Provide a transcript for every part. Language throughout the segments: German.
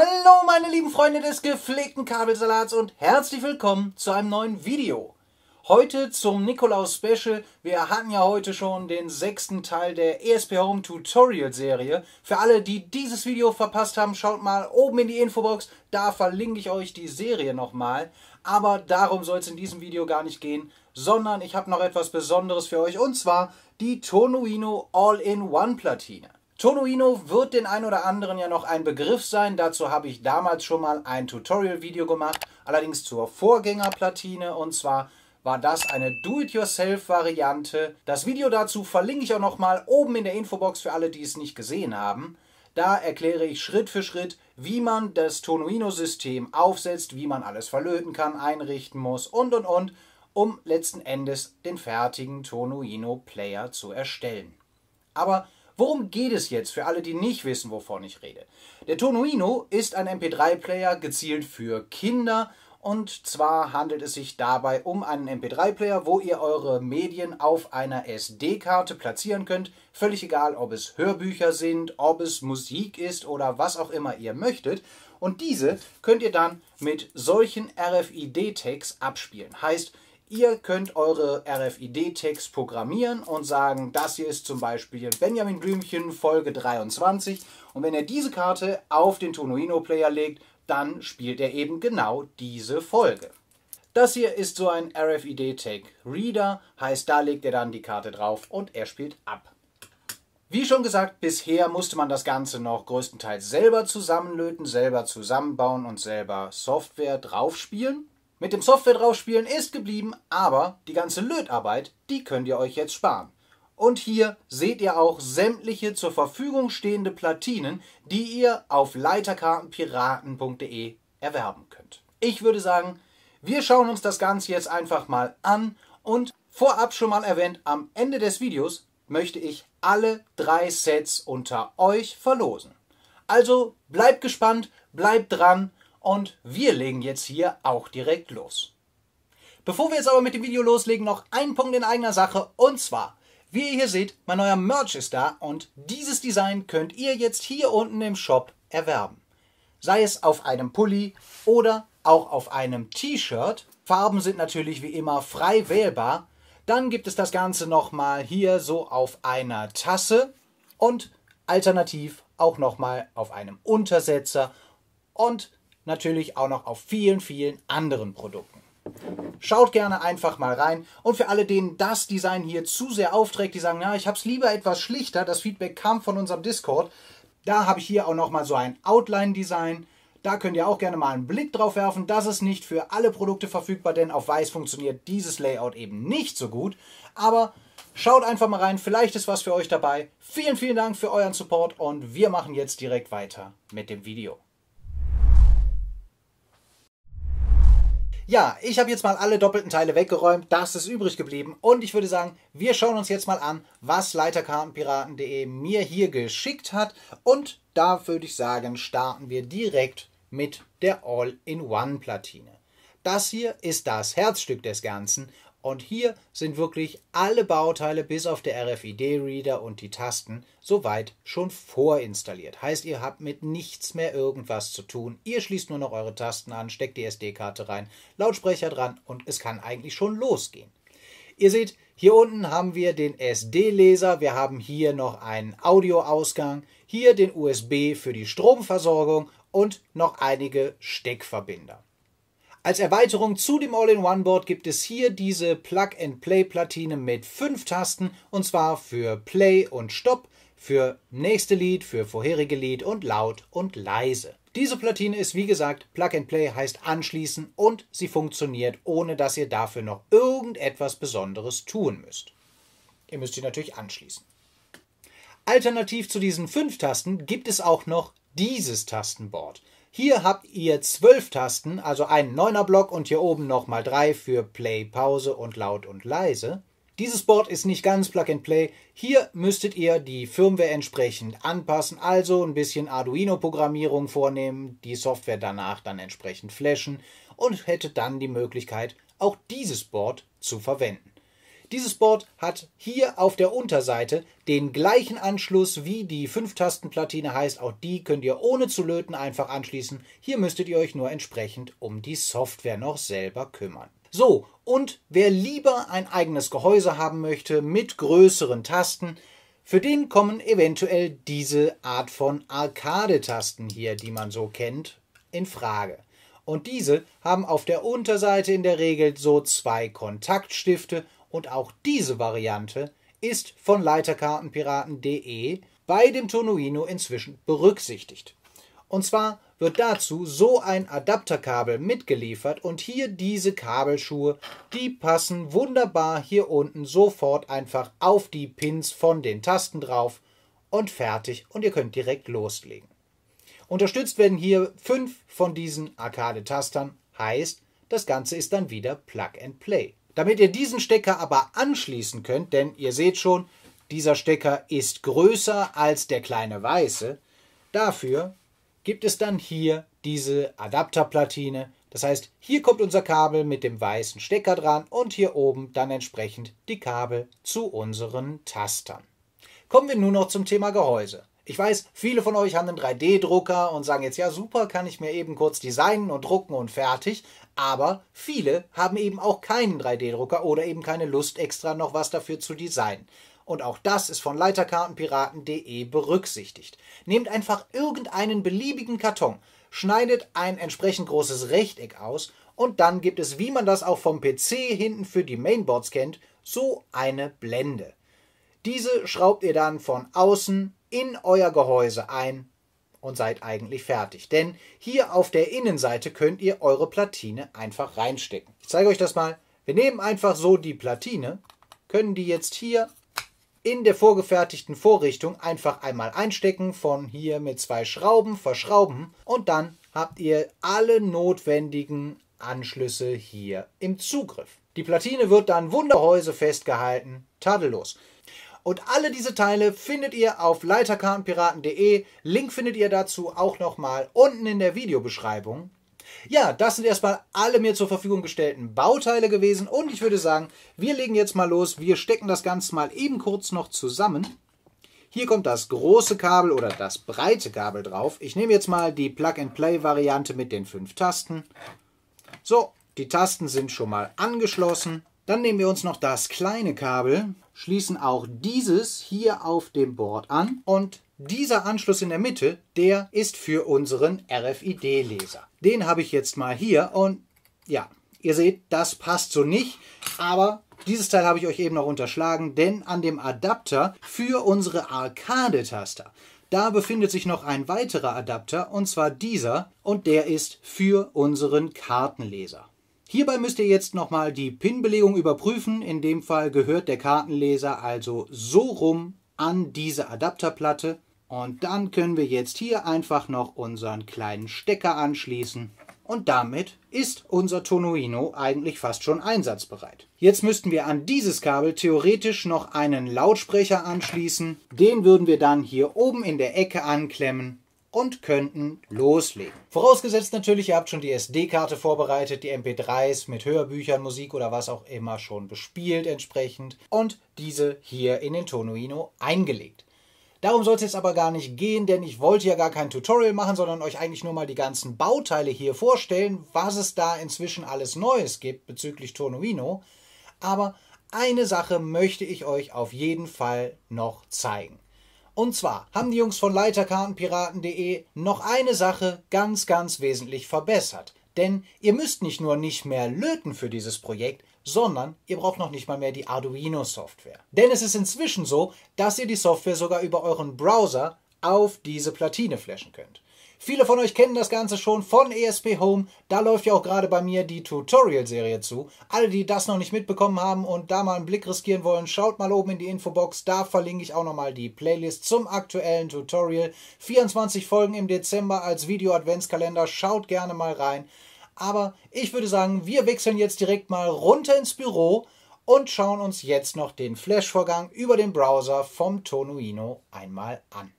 Hallo meine lieben Freunde des gepflegten Kabelsalats und herzlich willkommen zu einem neuen Video. Heute zum Nikolaus Special. Wir hatten ja heute schon den sechsten Teil der ESP Home Tutorial Serie. Für alle, die dieses Video verpasst haben, schaut mal oben in die Infobox. Da verlinke ich euch die Serie nochmal. Aber darum soll es in diesem Video gar nicht gehen, sondern ich habe noch etwas Besonderes für euch. Und zwar die Tonuino All-in-One Platine. Tonuino wird den ein oder anderen ja noch ein Begriff sein. Dazu habe ich damals schon mal ein Tutorial-Video gemacht, allerdings zur Vorgängerplatine und zwar war das eine Do-it-yourself-Variante. Das Video dazu verlinke ich auch nochmal oben in der Infobox für alle, die es nicht gesehen haben. Da erkläre ich Schritt für Schritt, wie man das Tonuino-System aufsetzt, wie man alles verlöten kann, einrichten muss und und und, um letzten Endes den fertigen Tonuino-Player zu erstellen. Aber Worum geht es jetzt für alle, die nicht wissen, wovon ich rede? Der Tonuino ist ein MP3-Player gezielt für Kinder und zwar handelt es sich dabei um einen MP3-Player, wo ihr eure Medien auf einer SD-Karte platzieren könnt. Völlig egal, ob es Hörbücher sind, ob es Musik ist oder was auch immer ihr möchtet. Und diese könnt ihr dann mit solchen RFID-Tags abspielen. Heißt, Ihr könnt eure RFID-Tags programmieren und sagen, das hier ist zum Beispiel Benjamin Blümchen Folge 23. Und wenn er diese Karte auf den Tonoino-Player legt, dann spielt er eben genau diese Folge. Das hier ist so ein RFID-Tag Reader, heißt da legt er dann die Karte drauf und er spielt ab. Wie schon gesagt, bisher musste man das Ganze noch größtenteils selber zusammenlöten, selber zusammenbauen und selber Software draufspielen. Mit dem Software draufspielen ist geblieben, aber die ganze Lötarbeit, die könnt ihr euch jetzt sparen. Und hier seht ihr auch sämtliche zur Verfügung stehende Platinen, die ihr auf leiterkartenpiraten.de erwerben könnt. Ich würde sagen, wir schauen uns das Ganze jetzt einfach mal an und vorab schon mal erwähnt, am Ende des Videos möchte ich alle drei Sets unter euch verlosen. Also bleibt gespannt, bleibt dran und wir legen jetzt hier auch direkt los. Bevor wir jetzt aber mit dem Video loslegen, noch ein Punkt in eigener Sache und zwar, wie ihr hier seht, mein neuer Merch ist da und dieses Design könnt ihr jetzt hier unten im Shop erwerben. Sei es auf einem Pulli oder auch auf einem T-Shirt. Farben sind natürlich wie immer frei wählbar. Dann gibt es das Ganze nochmal hier so auf einer Tasse und alternativ auch nochmal auf einem Untersetzer und natürlich auch noch auf vielen, vielen anderen Produkten. Schaut gerne einfach mal rein. Und für alle, denen das Design hier zu sehr aufträgt, die sagen, ja, ich habe es lieber etwas schlichter, das Feedback kam von unserem Discord. Da habe ich hier auch nochmal so ein Outline-Design. Da könnt ihr auch gerne mal einen Blick drauf werfen. Das ist nicht für alle Produkte verfügbar, denn auf weiß funktioniert dieses Layout eben nicht so gut. Aber schaut einfach mal rein, vielleicht ist was für euch dabei. Vielen, vielen Dank für euren Support und wir machen jetzt direkt weiter mit dem Video. Ja, ich habe jetzt mal alle doppelten Teile weggeräumt, das ist übrig geblieben und ich würde sagen, wir schauen uns jetzt mal an, was Leiterkartenpiraten.de mir hier geschickt hat und da würde ich sagen, starten wir direkt mit der All-in-One-Platine. Das hier ist das Herzstück des Ganzen und hier sind wirklich alle Bauteile bis auf der RFID-Reader und die Tasten soweit schon vorinstalliert. Heißt, ihr habt mit nichts mehr irgendwas zu tun. Ihr schließt nur noch eure Tasten an, steckt die SD-Karte rein, Lautsprecher dran und es kann eigentlich schon losgehen. Ihr seht, hier unten haben wir den SD-Laser, wir haben hier noch einen Audioausgang, hier den USB für die Stromversorgung und noch einige Steckverbinder. Als Erweiterung zu dem All-in-One-Board gibt es hier diese Plug-and-Play-Platine mit fünf Tasten und zwar für Play und Stop, für nächste Lied, für vorherige Lied und laut und leise. Diese Platine ist wie gesagt Plug and Play heißt anschließen und sie funktioniert, ohne dass ihr dafür noch irgendetwas Besonderes tun müsst. Ihr müsst sie natürlich anschließen. Alternativ zu diesen fünf Tasten gibt es auch noch dieses Tastenboard. Hier habt ihr zwölf Tasten, also einen Neuner-Block und hier oben nochmal drei für Play, Pause und laut und leise. Dieses Board ist nicht ganz Plug-and-Play. Hier müsstet ihr die Firmware entsprechend anpassen, also ein bisschen Arduino-Programmierung vornehmen, die Software danach dann entsprechend flashen und hättet dann die Möglichkeit, auch dieses Board zu verwenden. Dieses Board hat hier auf der Unterseite den gleichen Anschluss wie die 5-Tasten-Platine heißt. Auch die könnt ihr ohne zu löten einfach anschließen. Hier müsstet ihr euch nur entsprechend um die Software noch selber kümmern. So, und wer lieber ein eigenes Gehäuse haben möchte mit größeren Tasten, für den kommen eventuell diese Art von Arcade-Tasten hier, die man so kennt, in Frage. Und diese haben auf der Unterseite in der Regel so zwei Kontaktstifte und auch diese Variante ist von Leiterkartenpiraten.de bei dem Tonuino inzwischen berücksichtigt. Und zwar wird dazu so ein Adapterkabel mitgeliefert und hier diese Kabelschuhe, die passen wunderbar hier unten sofort einfach auf die Pins von den Tasten drauf und fertig und ihr könnt direkt loslegen. Unterstützt werden hier fünf von diesen Arcade-Tastern, heißt, das Ganze ist dann wieder Plug and Play. Damit ihr diesen Stecker aber anschließen könnt, denn ihr seht schon, dieser Stecker ist größer als der kleine weiße, dafür gibt es dann hier diese Adapterplatine. Das heißt, hier kommt unser Kabel mit dem weißen Stecker dran und hier oben dann entsprechend die Kabel zu unseren Tastern. Kommen wir nun noch zum Thema Gehäuse. Ich weiß, viele von euch haben einen 3D-Drucker und sagen jetzt, ja super, kann ich mir eben kurz designen und drucken und fertig. Aber viele haben eben auch keinen 3D-Drucker oder eben keine Lust extra noch was dafür zu designen. Und auch das ist von leiterkartenpiraten.de berücksichtigt. Nehmt einfach irgendeinen beliebigen Karton, schneidet ein entsprechend großes Rechteck aus und dann gibt es, wie man das auch vom PC hinten für die Mainboards kennt, so eine Blende. Diese schraubt ihr dann von außen in euer Gehäuse ein und seid eigentlich fertig. Denn hier auf der Innenseite könnt ihr eure Platine einfach reinstecken. Ich zeige euch das mal. Wir nehmen einfach so die Platine, können die jetzt hier in der vorgefertigten Vorrichtung einfach einmal einstecken, von hier mit zwei Schrauben verschrauben und dann habt ihr alle notwendigen Anschlüsse hier im Zugriff. Die Platine wird dann wunderhäuse festgehalten, tadellos. Und alle diese Teile findet ihr auf leiterkartenpiraten.de. Link findet ihr dazu auch nochmal unten in der Videobeschreibung. Ja, das sind erstmal alle mir zur Verfügung gestellten Bauteile gewesen und ich würde sagen, wir legen jetzt mal los. Wir stecken das Ganze mal eben kurz noch zusammen. Hier kommt das große Kabel oder das breite Kabel drauf. Ich nehme jetzt mal die Plug-and-Play-Variante mit den fünf Tasten. So, die Tasten sind schon mal angeschlossen. Dann nehmen wir uns noch das kleine Kabel, schließen auch dieses hier auf dem Board an und dieser Anschluss in der Mitte, der ist für unseren rfid leser Den habe ich jetzt mal hier und ja, ihr seht, das passt so nicht, aber dieses Teil habe ich euch eben noch unterschlagen, denn an dem Adapter für unsere Arcade-Taster, da befindet sich noch ein weiterer Adapter und zwar dieser und der ist für unseren Kartenleser. Hierbei müsst ihr jetzt nochmal die Pin-Belegung überprüfen. In dem Fall gehört der Kartenleser also so rum an diese Adapterplatte. Und dann können wir jetzt hier einfach noch unseren kleinen Stecker anschließen. Und damit ist unser Tonoino eigentlich fast schon einsatzbereit. Jetzt müssten wir an dieses Kabel theoretisch noch einen Lautsprecher anschließen. Den würden wir dann hier oben in der Ecke anklemmen und könnten loslegen. Vorausgesetzt natürlich, ihr habt schon die SD-Karte vorbereitet, die MP3s mit Hörbüchern, Musik oder was auch immer schon bespielt entsprechend und diese hier in den Tonuino eingelegt. Darum soll es jetzt aber gar nicht gehen, denn ich wollte ja gar kein Tutorial machen, sondern euch eigentlich nur mal die ganzen Bauteile hier vorstellen, was es da inzwischen alles Neues gibt bezüglich Tonuino. Aber eine Sache möchte ich euch auf jeden Fall noch zeigen. Und zwar haben die Jungs von leiterkartenpiraten.de noch eine Sache ganz, ganz wesentlich verbessert. Denn ihr müsst nicht nur nicht mehr löten für dieses Projekt, sondern ihr braucht noch nicht mal mehr die Arduino-Software. Denn es ist inzwischen so, dass ihr die Software sogar über euren Browser auf diese Platine flashen könnt. Viele von euch kennen das Ganze schon von ESP Home. Da läuft ja auch gerade bei mir die Tutorial-Serie zu. Alle, die das noch nicht mitbekommen haben und da mal einen Blick riskieren wollen, schaut mal oben in die Infobox. Da verlinke ich auch nochmal die Playlist zum aktuellen Tutorial. 24 Folgen im Dezember als Video-Adventskalender. Schaut gerne mal rein. Aber ich würde sagen, wir wechseln jetzt direkt mal runter ins Büro und schauen uns jetzt noch den Flash-Vorgang über den Browser vom Tonuino einmal an.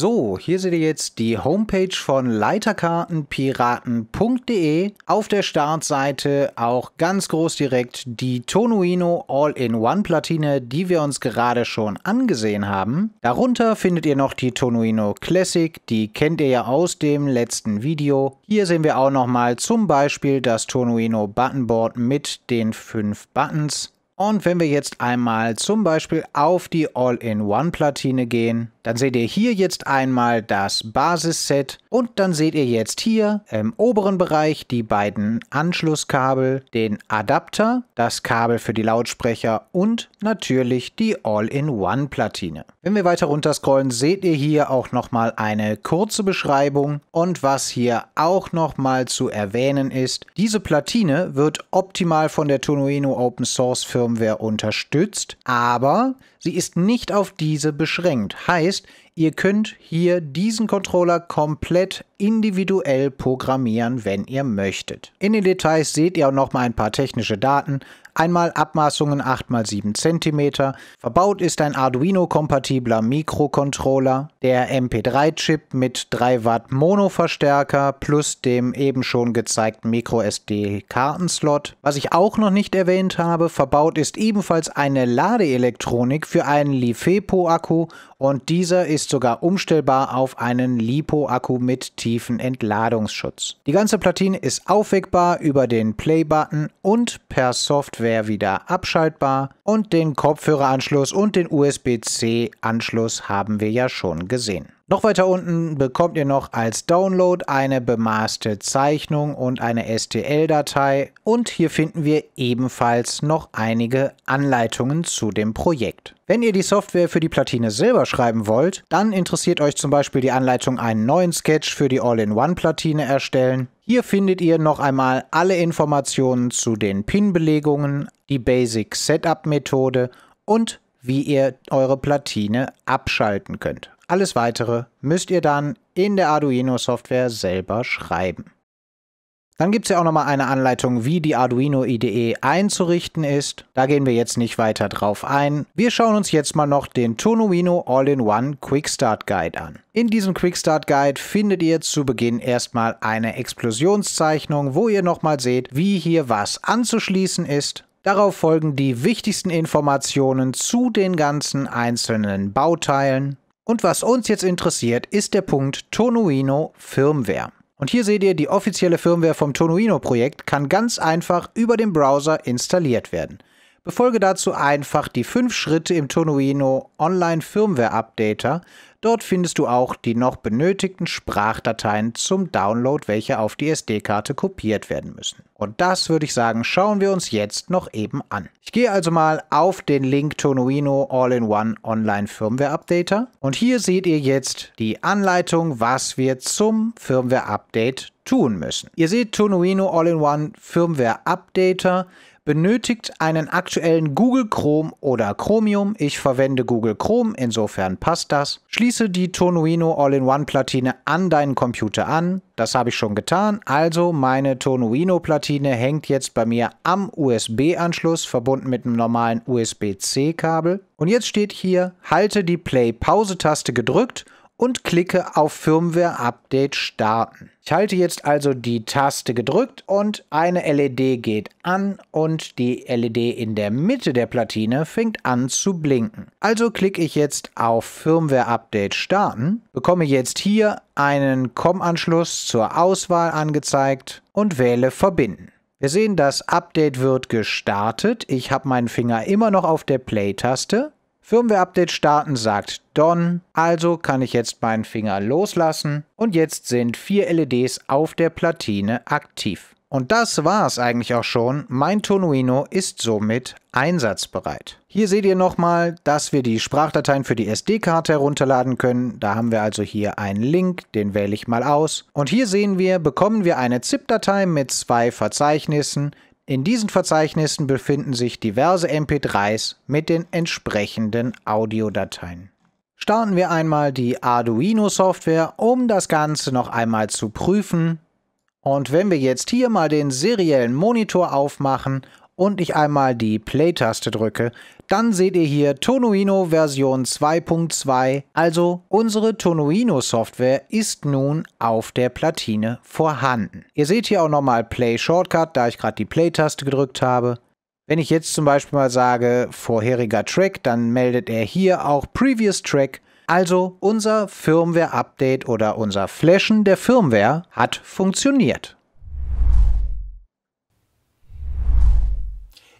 So, hier seht ihr jetzt die Homepage von leiterkartenpiraten.de. Auf der Startseite auch ganz groß direkt die Tonuino All-in-One Platine, die wir uns gerade schon angesehen haben. Darunter findet ihr noch die Tonuino Classic, die kennt ihr ja aus dem letzten Video. Hier sehen wir auch nochmal zum Beispiel das Tonuino Buttonboard mit den fünf Buttons. Und wenn wir jetzt einmal zum Beispiel auf die All-in-One-Platine gehen, dann seht ihr hier jetzt einmal das Basisset und dann seht ihr jetzt hier im oberen Bereich die beiden Anschlusskabel, den Adapter, das Kabel für die Lautsprecher und natürlich die All-in-One-Platine. Wenn wir weiter runter scrollen, seht ihr hier auch nochmal eine kurze Beschreibung und was hier auch nochmal zu erwähnen ist, diese Platine wird optimal von der Tonoino Open Source Firma Firmware unterstützt, aber sie ist nicht auf diese beschränkt. Heißt, ihr könnt hier diesen Controller komplett individuell programmieren, wenn ihr möchtet. In den Details seht ihr auch noch mal ein paar technische Daten, einmal Abmaßungen 8x7 cm. Verbaut ist ein Arduino-kompatibler Mikrocontroller, der MP3-Chip mit 3 Watt Mono-Verstärker plus dem eben schon gezeigten MicroSD-Kartenslot. Was ich auch noch nicht erwähnt habe, verbaut ist ebenfalls eine Ladeelektronik für einen LiFePO-Akku und dieser ist sogar umstellbar auf einen LiPo-Akku mit tiefen Entladungsschutz. Die ganze Platine ist aufweckbar über den Play-Button und per Software Hardware wieder abschaltbar und den Kopfhöreranschluss und den USB-C-Anschluss haben wir ja schon gesehen. Noch weiter unten bekommt ihr noch als Download eine bemaßte Zeichnung und eine STL-Datei und hier finden wir ebenfalls noch einige Anleitungen zu dem Projekt. Wenn ihr die Software für die Platine selber schreiben wollt, dann interessiert euch zum Beispiel die Anleitung einen neuen Sketch für die All-in-One-Platine erstellen. Hier findet ihr noch einmal alle Informationen zu den Pin-Belegungen, die Basic Setup-Methode und wie ihr eure Platine abschalten könnt. Alles weitere müsst ihr dann in der Arduino-Software selber schreiben. Dann gibt es ja auch nochmal eine Anleitung, wie die Arduino IDE einzurichten ist. Da gehen wir jetzt nicht weiter drauf ein. Wir schauen uns jetzt mal noch den Tonuino All-in-One Quick Start Guide an. In diesem Quick Start Guide findet ihr zu Beginn erstmal eine Explosionszeichnung, wo ihr nochmal seht, wie hier was anzuschließen ist. Darauf folgen die wichtigsten Informationen zu den ganzen einzelnen Bauteilen. Und was uns jetzt interessiert, ist der Punkt Tonuino Firmware. Und hier seht ihr, die offizielle Firmware vom Tonuino-Projekt kann ganz einfach über den Browser installiert werden. Befolge dazu einfach die 5 Schritte im Tonuino Online Firmware Updater. Dort findest du auch die noch benötigten Sprachdateien zum Download, welche auf die SD-Karte kopiert werden müssen. Und das würde ich sagen, schauen wir uns jetzt noch eben an. Ich gehe also mal auf den Link Tonuino All-in-One Online Firmware Updater und hier seht ihr jetzt die Anleitung, was wir zum Firmware Update tun müssen. Ihr seht Tonuino All-in-One Firmware Updater benötigt einen aktuellen Google Chrome oder Chromium. Ich verwende Google Chrome, insofern passt das. Schließe die Tonuino All-in-One-Platine an deinen Computer an. Das habe ich schon getan, also meine Tonuino-Platine hängt jetzt bei mir am USB-Anschluss, verbunden mit einem normalen USB-C-Kabel. Und jetzt steht hier, halte die Play-Pause-Taste gedrückt und klicke auf Firmware Update starten. Ich halte jetzt also die Taste gedrückt und eine LED geht an und die LED in der Mitte der Platine fängt an zu blinken. Also klicke ich jetzt auf Firmware Update starten, bekomme jetzt hier einen COM-Anschluss zur Auswahl angezeigt und wähle Verbinden. Wir sehen, das Update wird gestartet. Ich habe meinen Finger immer noch auf der Play-Taste Firmware-Update starten sagt Don, also kann ich jetzt meinen Finger loslassen und jetzt sind vier LEDs auf der Platine aktiv. Und das war's eigentlich auch schon. Mein Tonuino ist somit einsatzbereit. Hier seht ihr nochmal, dass wir die Sprachdateien für die SD-Karte herunterladen können. Da haben wir also hier einen Link, den wähle ich mal aus. Und hier sehen wir, bekommen wir eine ZIP-Datei mit zwei Verzeichnissen. In diesen Verzeichnissen befinden sich diverse MP3s mit den entsprechenden Audiodateien. Starten wir einmal die Arduino-Software, um das Ganze noch einmal zu prüfen. Und wenn wir jetzt hier mal den seriellen Monitor aufmachen und ich einmal die Play-Taste drücke, dann seht ihr hier Tonuino Version 2.2, also unsere Tonuino Software ist nun auf der Platine vorhanden. Ihr seht hier auch nochmal Play Shortcut, da ich gerade die Play-Taste gedrückt habe. Wenn ich jetzt zum Beispiel mal sage vorheriger Track, dann meldet er hier auch Previous Track also unser Firmware-Update oder unser Flashen der Firmware hat funktioniert.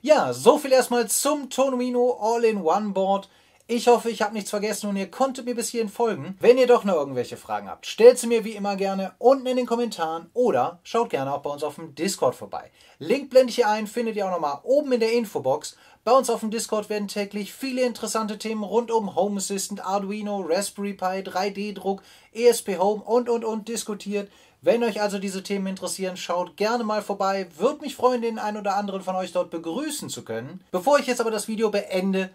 Ja, so viel erstmal zum Tonomino All-in-One-Board. Ich hoffe, ich habe nichts vergessen und ihr konntet mir bis hierhin folgen. Wenn ihr doch noch irgendwelche Fragen habt, stellt sie mir wie immer gerne unten in den Kommentaren oder schaut gerne auch bei uns auf dem Discord vorbei. Link blende ich hier ein, findet ihr auch nochmal oben in der Infobox. Bei uns auf dem Discord werden täglich viele interessante Themen rund um Home Assistant, Arduino, Raspberry Pi, 3D-Druck, ESP Home und und und diskutiert. Wenn euch also diese Themen interessieren, schaut gerne mal vorbei. Würde mich freuen, den einen oder anderen von euch dort begrüßen zu können. Bevor ich jetzt aber das Video beende,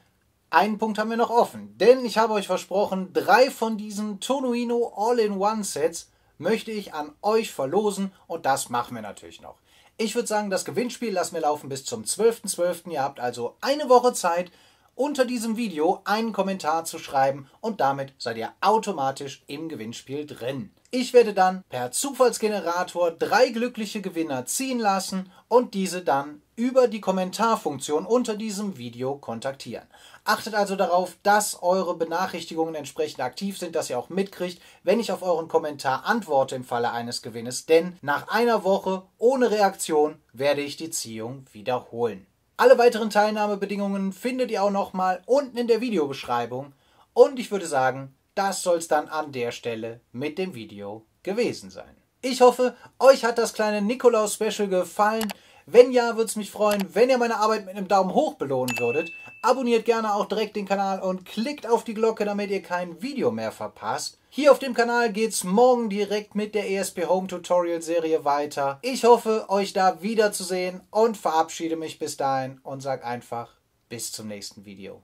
einen Punkt haben wir noch offen. Denn ich habe euch versprochen, drei von diesen Tonuino All-in-One-Sets möchte ich an euch verlosen und das machen wir natürlich noch. Ich würde sagen, das Gewinnspiel lassen wir laufen bis zum 12.12. .12. Ihr habt also eine Woche Zeit, unter diesem Video einen Kommentar zu schreiben und damit seid ihr automatisch im Gewinnspiel drin. Ich werde dann per Zufallsgenerator drei glückliche Gewinner ziehen lassen und diese dann über die Kommentarfunktion unter diesem Video kontaktieren. Achtet also darauf, dass eure Benachrichtigungen entsprechend aktiv sind, dass ihr auch mitkriegt, wenn ich auf euren Kommentar antworte im Falle eines Gewinnes, denn nach einer Woche ohne Reaktion werde ich die Ziehung wiederholen. Alle weiteren Teilnahmebedingungen findet ihr auch nochmal unten in der Videobeschreibung und ich würde sagen, das soll es dann an der Stelle mit dem Video gewesen sein. Ich hoffe, euch hat das kleine Nikolaus-Special gefallen. Wenn ja, würde es mich freuen, wenn ihr meine Arbeit mit einem Daumen hoch belohnen würdet. Abonniert gerne auch direkt den Kanal und klickt auf die Glocke, damit ihr kein Video mehr verpasst. Hier auf dem Kanal geht es morgen direkt mit der ESP Home Tutorial Serie weiter. Ich hoffe, euch da wiederzusehen und verabschiede mich bis dahin und sage einfach bis zum nächsten Video.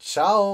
Ciao!